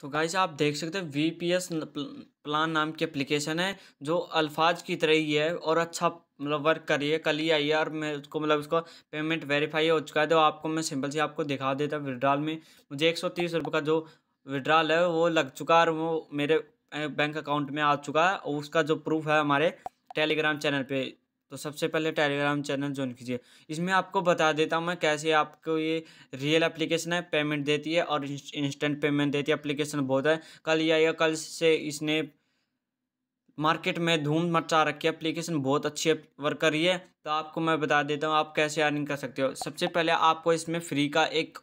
तो गाइस आप देख सकते हैं वी पी एस प्लान नाम की एप्लीकेशन है जो अल्फाज की तरह ही है और अच्छा मतलब वर्क कर रही है कल ही आई है और मैं उसको मतलब उसका पेमेंट वेरीफाई हो चुका है तो आपको मैं सिंपल से आपको दिखा देता हूँ विड्रॉल में मुझे एक सौ तीस रुपये का जो विड्रॉल है वो लग चुका है और वो मेरे बैंक अकाउंट में आ चुका है और उसका जो प्रूफ है हमारे टेलीग्राम चैनल पर तो सबसे पहले टेलीग्राम चैनल ज्वाइन कीजिए इसमें आपको बता देता हूँ मैं कैसे आपको ये रियल एप्लीकेशन है पेमेंट देती है और इंस्टेंट पेमेंट देती है एप्लीकेशन बहुत है कल ये या कल से इसने मार्केट में धूम मचा रखी है एप्लीकेशन बहुत अच्छी वर्क कर रही है तो आपको मैं बता देता हूँ आप कैसे अर्निंग कर सकते हो सबसे पहले आपको इसमें फ्री का एक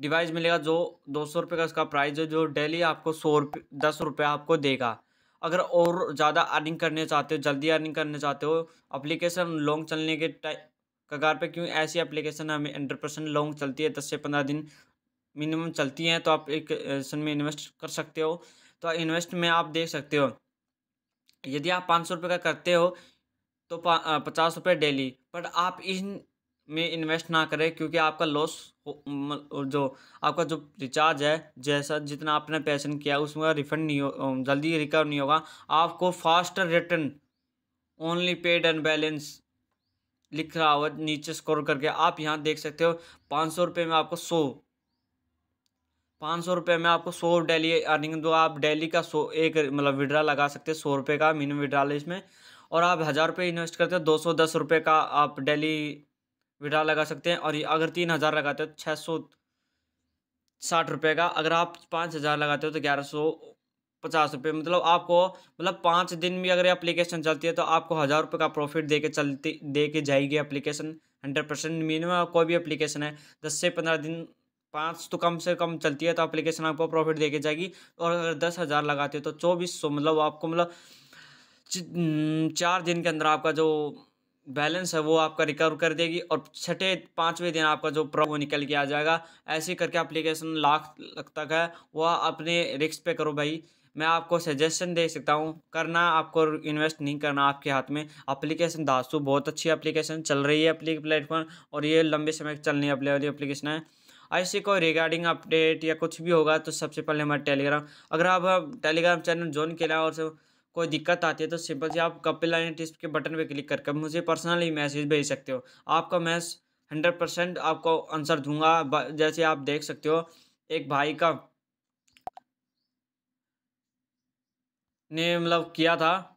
डिवाइस मिलेगा जो दो सौ रुपये का उसका प्राइस है जो डेली आपको सौ रुपये दस रुपये आपको देगा अगर और ज़्यादा अर्निंग करने चाहते हो जल्दी अर्निंग करने चाहते हो अप्लीकेशन लॉन्ग चलने के टाइम कगार पे क्यों ऐसी एप्लीकेशन हमें हंड्रेड परसेंट लॉन्ग चलती है दस से पंद्रह दिन मिनिमम चलती हैं तो आप एक सन में इन्वेस्ट कर सकते हो तो इन्वेस्ट में आप देख सकते हो यदि आप पाँच सौ रुपये का करते हो तो पचास रुपये डेली बट आप इन में इन्वेस्ट ना करें क्योंकि आपका लॉस जो आपका जो रिचार्ज है जैसा जितना आपने पैसन किया उसमें रिफंड नहीं हो जल्दी रिकवर नहीं होगा आपको fast return only paid and balance लिख रहा हो नीचे स्कोर करके आप यहाँ देख सकते हो पाँच सौ रुपये में आपको सौ पाँच सौ रुपये में आपको सौ डेली अर्निंग दो आप डेली का सौ एक मतलब विड्रा लगा सकते हो सौ रुपये का मिनिमम विड्रा इसमें और आप हज़ार रुपये इन्वेस्ट करते हो दो सौ दस रुपये का आप डेली विड्रा लगा सकते हैं और ये अगर तीन हज़ार लगाते हो तो छः सौ साठ रुपये का अगर आप पाँच हज़ार लगाते हो तो ग्यारह सौ पचास रुपये मतलब आपको मतलब पाँच दिन भी अगर एप्लीकेशन चलती है तो आपको हज़ार रुपये का प्रॉफिट दे के चलती दे के जाएगी अप्लीकेशन हंड्रेड परसेंट मिनिमम कोई भी अप्लीकेशन है दस से पंद्रह दिन पाँच तो कम से कम चलती है तो एप्लीकेशन आपको प्रॉफिट दे के जाएगी और अगर दस हज़ार लगाते हो तो चौबीस सौ मतलब आपको मतलब चार दिन के अंदर आपका जो बैलेंस है वो आपका रिकवर कर देगी और छठे पाँचवें दिन आपका जो प्रॉब वो निकल के आ जाएगा ऐसे करके एप्लीकेशन लाख तक है वह अपने रिस्क पे करो भाई मैं आपको सजेशन दे सकता हूँ करना आपको इन्वेस्ट नहीं करना आपके हाथ में अप्लीकेशन दासू बहुत अच्छी एप्लीकेशन चल रही है अपली प्लेटफॉर्म और ये लंबे समय चलने वाली एप्लीकेशन है ऐसे कोई रिगार्डिंग अपडेट या कुछ भी होगा तो सबसे पहले हमारे टेलीग्राम अगर आप टेलीग्राम चैनल ज्वाइन किया और सब कोई दिक्कत आती है तो सिंपल से आप कपिल लाइन के बटन पे क्लिक करके मुझे पर्सनली मैसेज भेज सकते हो आपका मैं हंड्रेड परसेंट आपको आंसर दूंगा जैसे आप देख सकते हो एक भाई का ने मतलब किया था